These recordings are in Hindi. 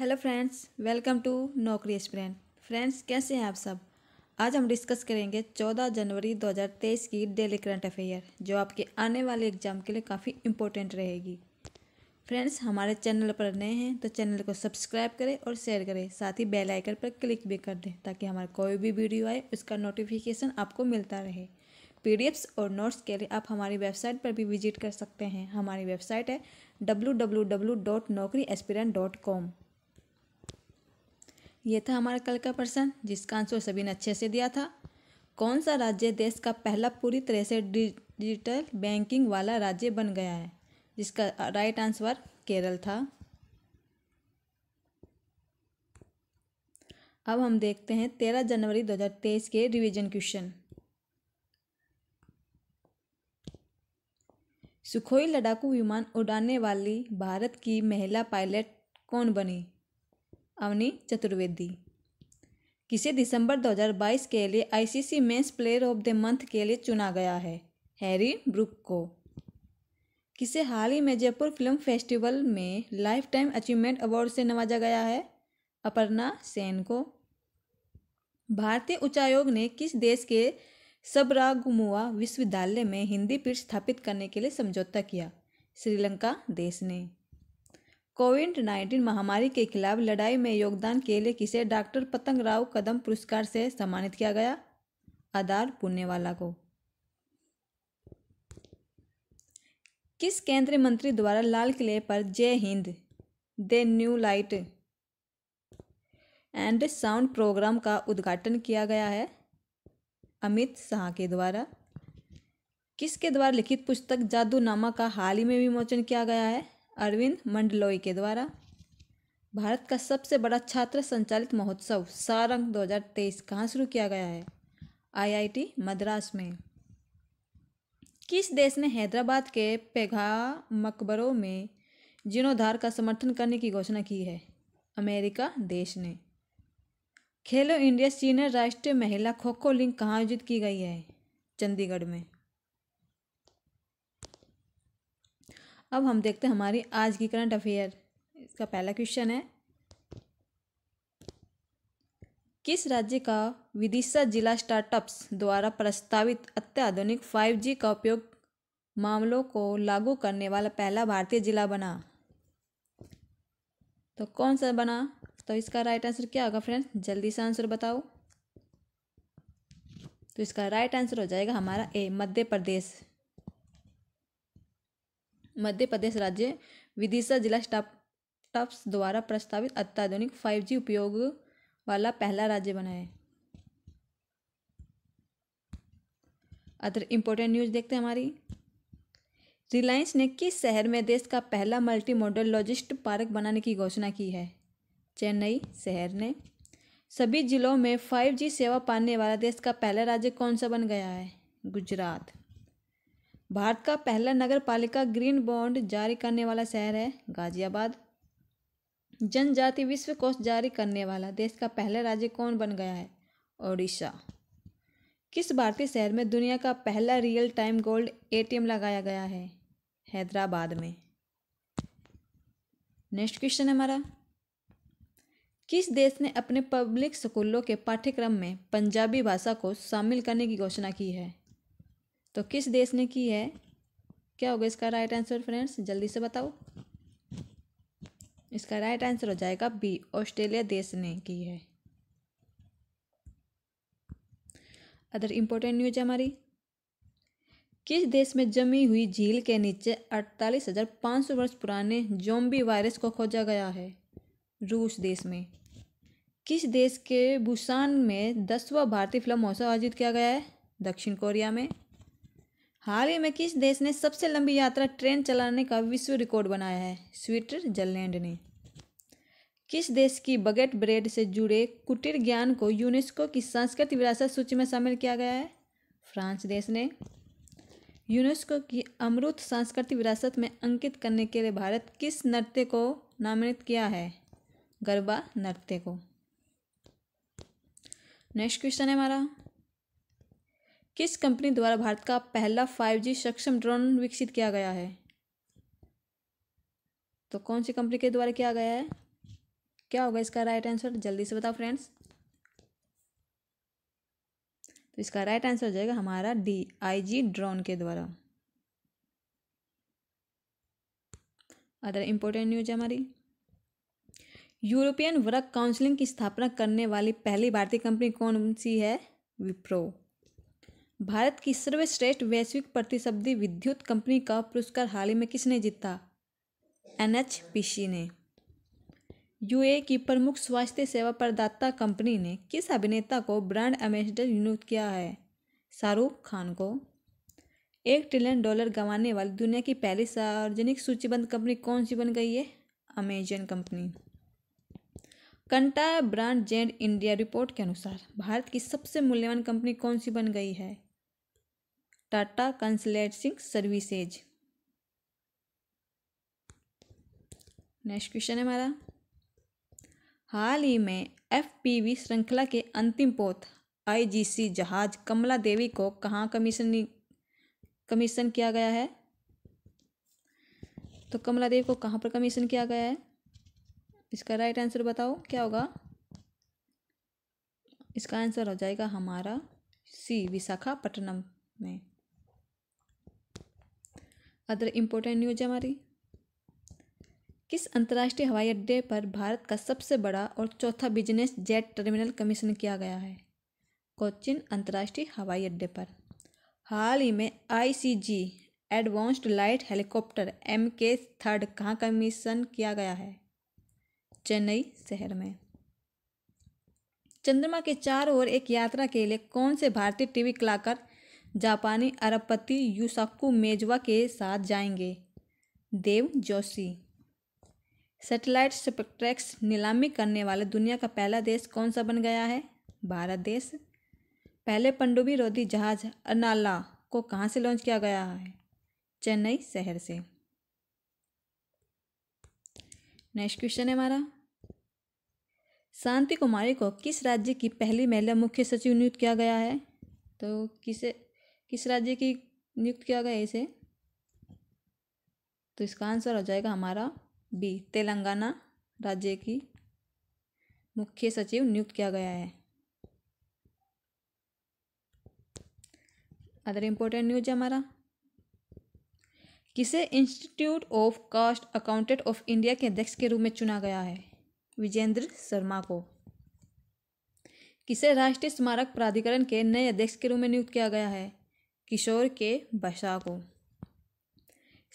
हेलो फ्रेंड्स वेलकम टू नौकरी एक्सप्रेन फ्रेंड्स कैसे हैं आप सब आज हम डिस्कस करेंगे 14 जनवरी 2023 की डेली करंट अफेयर जो आपके आने वाले एग्जाम के लिए काफ़ी इम्पोर्टेंट रहेगी फ्रेंड्स हमारे चैनल पर नए हैं तो चैनल को सब्सक्राइब करें और शेयर करें साथ ही बेल आइकन पर क्लिक भी कर दें ताकि हमारा कोई भी वीडियो आए उसका नोटिफिकेशन आपको मिलता रहे पी और नोट्स के लिए आप हमारी वेबसाइट पर भी विजिट कर सकते हैं हमारी वेबसाइट है डब्ल्यू ये था हमारा कल का प्रश्न जिसका आंसर सभी ने अच्छे से दिया था कौन सा राज्य देश का पहला पूरी तरह से डिजिटल बैंकिंग वाला राज्य बन गया है जिसका राइट आंसर केरल था अब हम देखते हैं तेरह जनवरी दो हजार तेईस के रिवीजन क्वेश्चन सुखोई लड़ाकू विमान उड़ाने वाली भारत की महिला पायलट कौन बनी अवनी चतुर्वेदी किसे दिसंबर 2022 के लिए ICC men's player of the month के लिए चुना गया है हैरी ब्रुक को किसे हाल ही में जयपुर फिल्म फेस्टिवल में लाइफ टाइम अचीवमेंट अवार्ड से नवाजा गया है अपर्णा सेन को भारतीय उच्चायोग ने किस देश के सबरागुमुआ विश्वविद्यालय में हिंदी पीठ स्थापित करने के लिए समझौता किया श्रीलंका देश ने कोविड नाइन्टीन महामारी के खिलाफ लड़ाई में योगदान के लिए किसे डॉक्टर पतंग राव कदम पुरस्कार से सम्मानित किया गया आधार पुण्यवाला को किस केंद्रीय मंत्री द्वारा लाल किले पर Jai Hind the new light and sound program का उद्घाटन किया गया है अमित शाह के द्वारा किसके द्वारा लिखित पुस्तक जादूनामा का हाल ही में विमोचन किया गया है अरविंद मंडलोई के द्वारा भारत का सबसे बड़ा छात्र संचालित महोत्सव सारंग 2023 कहाँ शुरू किया गया है आईआईटी मद्रास में किस देश ने हैदराबाद के पेघा मकबरों में जीर्णोद्धार का समर्थन करने की घोषणा की है अमेरिका देश ने खेलो इंडिया सीनियर राष्ट्रीय महिला खो खो लीग कहाँ आयोजित की गई है चंडीगढ़ में अब हम देखते हैं हमारी आज की करंट अफेयर इसका पहला क्वेश्चन है किस राज्य का विदिशा जिला स्टार्टअप्स द्वारा प्रस्तावित अत्याधुनिक 5G का उपयोग मामलों को लागू करने वाला पहला भारतीय जिला बना तो कौन सा बना तो इसका राइट आंसर क्या होगा फ्रेंड्स जल्दी से आंसर बताओ तो इसका राइट आंसर हो जाएगा हमारा ए मध्य प्रदेश मध्य प्रदेश राज्य विदिशा जिला स्टाफ द्वारा प्रस्तावित अत्याधुनिक फाइव जी उपयोग वाला पहला राज्य बना है अदर इम्पोर्टेंट न्यूज देखते हैं हमारी रिलायंस ने किस शहर में देश का पहला मल्टी मॉडल लॉजिस्ट पार्क बनाने की घोषणा की है चेन्नई शहर ने सभी जिलों में 5G सेवा पाने वाला देश का पहला राज्य कौन सा बन गया है गुजरात भारत का पहला नगर पालिका ग्रीन बॉन्ड जारी करने वाला शहर है गाजियाबाद जनजाति विश्व कोष जारी करने वाला देश का पहला राज्य कौन बन गया है ओडिशा किस भारतीय शहर में दुनिया का पहला रियल टाइम गोल्ड एटीएम लगाया गया है हैदराबाद में नेक्स्ट क्वेश्चन है हमारा किस देश ने अपने पब्लिक स्कूलों के पाठ्यक्रम में पंजाबी भाषा को शामिल करने की घोषणा की है तो किस देश ने की है क्या होगा इसका राइट आंसर फ्रेंड्स जल्दी से बताओ इसका राइट आंसर हो जाएगा बी ऑस्ट्रेलिया देश ने की है अदर इम्पोर्टेंट न्यूज हमारी किस देश में जमी हुई झील के नीचे अड़तालीस हजार पाँच सौ वर्ष पुराने जोम्बी वायरस को खोजा गया है रूस देश में किस देश के बुसान में दसवा भारतीय फिल्म महोत्सव आयोजित किया गया है दक्षिण कोरिया में हाल ही में किस देश ने सबसे लंबी यात्रा ट्रेन चलाने का विश्व रिकॉर्ड बनाया है स्विट्जरलैंड ने किस देश की बगेट ब्रेड से जुड़े कुटीर ज्ञान को यूनेस्को की सांस्कृतिक विरासत सूची में शामिल किया गया है फ्रांस देश ने यूनेस्को की अमृत सांस्कृतिक विरासत में अंकित करने के लिए भारत किस नृत्य को नामित किया है गरबा नृत्य को नेक्स्ट क्वेश्चन है हमारा किस कंपनी द्वारा भारत का पहला फाइव जी सक्षम ड्रोन विकसित किया गया है तो कौन सी कंपनी के द्वारा किया गया है क्या होगा इसका राइट आंसर जल्दी से बताओ फ्रेंड्स तो इसका राइट आंसर हो जाएगा हमारा डी आई जी ड्रोन के द्वारा अदर इम्पोर्टेंट न्यूज है हमारी यूरोपियन वर्क काउंसिलिंग की स्थापना करने वाली पहली भारतीय कंपनी कौन सी है विप्रो भारत की सर्वश्रेष्ठ वैश्विक प्रतिशब्दी विद्युत कंपनी का पुरस्कार हाल ही में किसने जीता एन ने यूए की प्रमुख स्वास्थ्य सेवा प्रदाता कंपनी ने किस अभिनेता को ब्रांड एम्बेसडर नियुक्त किया है शाहरुख खान को एक ट्रिलियन डॉलर गंवाने वाली दुनिया की पहली सार्वजनिक सूचीबद्ध कंपनी कौन सी बन गई है Amazon company Kantar BrandZ India report के अनुसार भारत की सबसे मूल्यवान कंपनी कौन सी बन गई है Tata consultancy services next question है हमारा हाल ही में एफपीवी श्रृंखला के अंतिम पोत आईजीसी जहाज कमला देवी को कहाँ कमीशन कमीशन किया गया है तो कमला देवी को कहाँ पर कमीशन किया गया है इसका राइट आंसर बताओ क्या होगा इसका आंसर हो जाएगा हमारा सी विशाखापट्टनम में अदर इम्पोर्टेंट न्यूज हमारी किस अंतर्राष्ट्रीय हवाई अड्डे पर भारत का सबसे बड़ा और चौथा बिजनेस जेट टर्मिनल कमीशन किया गया है कोचिन अंतर्राष्ट्रीय हवाई अड्डे पर हाल ही में ICG advanced light helicopter M K third कहाँ कमीशन किया गया है चेन्नई शहर में चंद्रमा के चार ओर एक यात्रा के लिए कौन से भारतीय टीवी कलाकार जापानी अरबपति यूसाकू मेजवा के साथ जाएंगे देव जोशी सैटेलाइट स्पेक्ट्रैक्स नीलामी करने वाले दुनिया का पहला देश कौन सा बन गया है भारत देश पहले पंडुबी रोधी जहाज अनाला को कहाँ से लॉन्च किया गया है चेन्नई शहर से नेक्स्ट क्वेश्चन है हमारा शांति कुमारी को किस राज्य की पहली महिला मुख्य सचिव नियुक्त किया गया है तो किसे किस राज्य की नियुक्त किया गया इसे तो इसका आंसर हो जाएगा हमारा बी तेलंगाना राज्य की मुख्य सचिव नियुक्त किया गया है अदर इम्पोर्टेंट न्यूज है हमारा किसे institute of cost accountant of India के अध्यक्ष के रूप में चुना गया है विजेंद्र शर्मा को किसे राष्ट्रीय स्मारक प्राधिकरण के नए अध्यक्ष के रूप में नियुक्त किया गया है किशोर के बशा को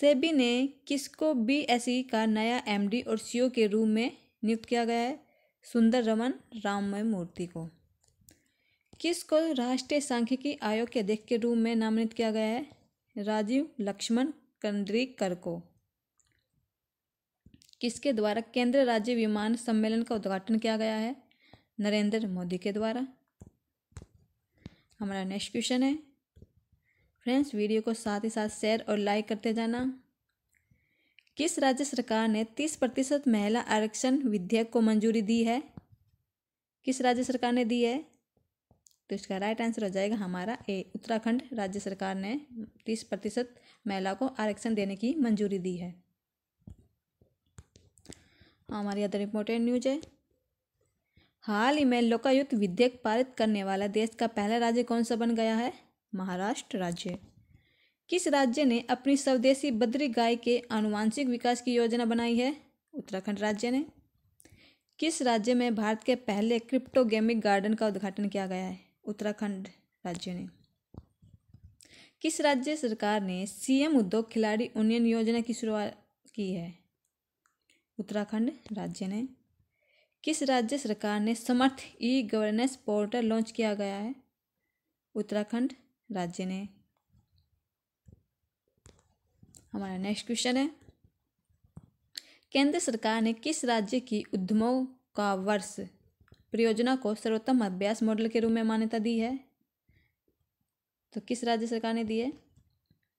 सेबी ने किसको बी एस ई का नया एमडी और सीईओ के रूप में नियुक्त किया गया है सुंदर रमन राममय मूर्ति को किसको राष्ट्रीय सांख्यिकी आयोग के अध्यक्ष के रूप में नामित किया गया है राजीव लक्ष्मण कंद्रीकर को किसके द्वारा केंद्र राज्य विमान सम्मेलन का उद्घाटन किया गया है नरेंद्र मोदी के द्वारा हमारा नेक्स्ट क्वेश्चन है फ्रेंड्स वीडियो को साथ ही साथ शेयर और लाइक करते जाना किस राज्य सरकार ने तीस प्रतिशत महिला आरक्षण विधेयक को मंजूरी दी है किस राज्य सरकार ने दी है तो इसका राइट आंसर हो जाएगा हमारा ए उत्तराखंड राज्य सरकार ने तीस प्रतिशत महिला को आरक्षण देने की मंजूरी दी है हमारी अदर इम्पोर्टेंट न्यूज है हाल ही में लोकायुक्त विधेयक पारित करने वाला देश का पहला राज्य कौन सा बन गया है महाराष्ट्र राज्य किस राज्य ने अपनी स्वदेशी बद्री गाय के आनुवांशिक विकास की योजना बनाई है उत्तराखंड राज्य ने किस राज्य में भारत के पहले क्रिप्टोगेमिक गार्डन का उद्घाटन किया गया है उत्तराखंड राज्य ने किस राज्य सरकार ने सीएम उद्योग खिलाड़ी उन्नयन योजना की शुरुआत की है उत्तराखंड राज्य ने किस राज्य सरकार ने Samarth e governance portal launch किया गया है उत्तराखंड राज्य ने हमारा नेक्स्ट क्वेश्चन है केंद्र सरकार ने किस राज्य की उद्यमों का वर्ष परियोजना को सर्वोत्तम अभ्यास मॉडल के रूप में मान्यता दी है तो किस राज्य सरकार ने दी है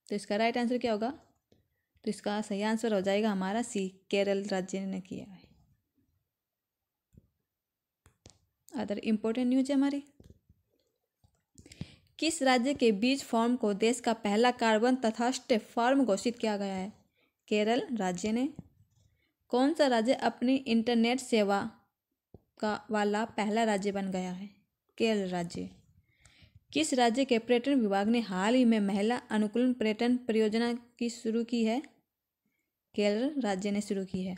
तो इसका राइट आंसर क्या होगा तो इसका सही आंसर हो जाएगा हमारा सी केरल राज्य ने किया है अदर इम्पोर्टेंट न्यूज है हमारी किस राज्य के बीज फॉर्म को देश का पहला कार्बन तथाष्ट फॉर्म घोषित किया गया है केरल राज्य ने कौन सा राज्य अपनी इंटरनेट सेवा का वाला पहला राज्य बन गया है केरल राज्य किस राज्य के पर्यटन विभाग ने हाल ही में महिला अनुकूलन पर्यटन परियोजना की शुरू की है केरल राज्य ने शुरू की है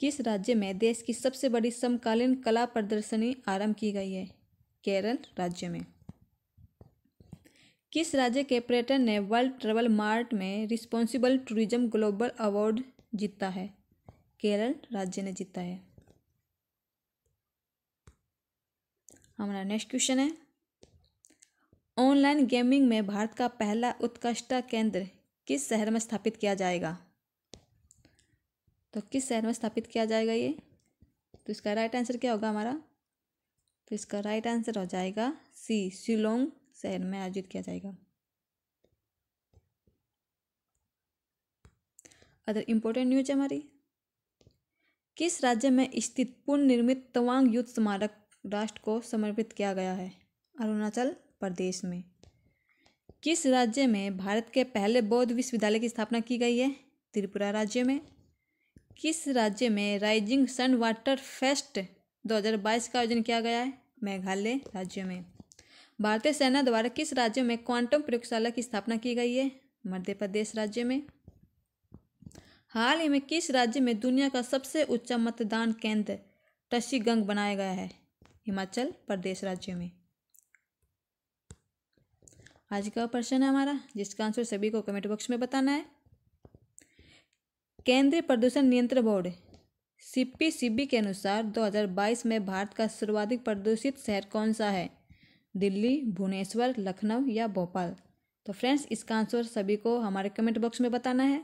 किस राज्य में देश की सबसे बड़ी समकालीन कला प्रदर्शनी आरंभ की गई है केरल राज्य में किस राज्य के पर्यटन ने वर्ल्ड ट्रेवल मार्ट में रिस्पॉन्सिबल टूरिज्म ग्लोबल अवार्ड जीता है केरल राज्य ने जीता है हमारा नेक्स्ट क्वेश्चन है ऑनलाइन गेमिंग में भारत का पहला उत्कृष्टता केंद्र किस शहर में स्थापित किया जाएगा तो किस शहर में स्थापित किया जाएगा ये तो इसका राइट आंसर क्या होगा हमारा तो इसका राइट आंसर हो जाएगा सी शिलोंग शहर में आयोजित किया जाएगा अदर इम्पोर्टेंट न्यूज है हमारी किस राज्य में स्थित निर्मित तवांग युद्ध स्मारक राष्ट्र को समर्पित किया गया है अरुणाचल प्रदेश में किस राज्य में भारत के पहले बौद्ध विश्वविद्यालय की स्थापना की गई है त्रिपुरा राज्य में किस राज्य में राइजिंग सन वाटर फेस्ट 2022 का आयोजन किया गया है मेघालय राज्य में भारतीय सेना द्वारा किस राज्य में क्वांटम प्रयोगशाला की स्थापना की गई है मध्य प्रदेश राज्य में हाल ही में किस राज्य में दुनिया का सबसे ऊंचा मतदान केंद्र टशीगंग बनाया गया है हिमाचल प्रदेश राज्य में आज का प्रश्न है हमारा जिसका आंसर सभी को कमेंट बॉक्स में बताना है केंद्रीय प्रदूषण नियंत्रण बोर्ड सीपीसीबी के अनुसार 2022 में भारत का सर्वाधिक प्रदूषित शहर कौन सा है दिल्ली भुवनेश्वर लखनऊ या भोपाल तो फ्रेंड्स इसका आंसर सभी को हमारे कमेंट बॉक्स में बताना है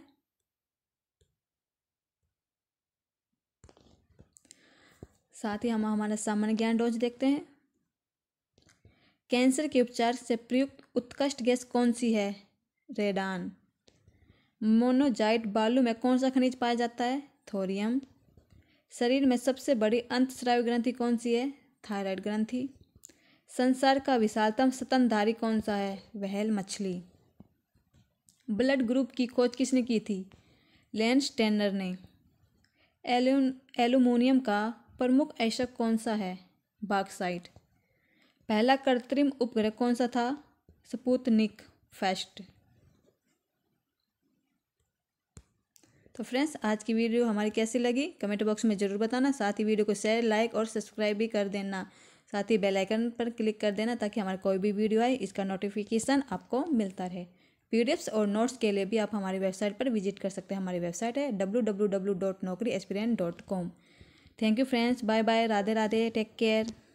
साथ ही हम हमारा सामान्य ज्ञान डोज देखते हैं कैंसर के उपचार से प्रयुक्त उत्कृष्ट गैस कौन सी है रेडान मोनोजाइट बालू में कौन सा खनिज पाया जाता है थोरियम शरीर में सबसे बड़ी अंतस्रावी ग्रंथि कौन सी है थायराइड ग्रंथि संसार का विशालतम स्तनधारी कौन सा है वहल मछली ब्लड ग्रुप की खोज किसने की थी लेंस टेनर ने एल्यूमिनियम का प्रमुख ऐशक कौन सा है बाक्साइट पहला कृत्रिम उपग्रह कौन सा था सपूतनिक फेस्ट तो फ्रेंड्स आज की वीडियो हमारी कैसी लगी कमेंट बॉक्स में ज़रूर बताना साथ ही वीडियो को शेयर लाइक और सब्सक्राइब भी कर देना साथ ही बेल आइकन पर क्लिक कर देना ताकि हमारा कोई भी वीडियो आए इसका नोटिफिकेशन आपको मिलता रहे पी और नोट्स के लिए भी आप हमारी वेबसाइट पर विजिट कर सकते हैं हमारी वेबसाइट है W W W dot Naukri dot com thank you friends bye bye Radhe Radhe take care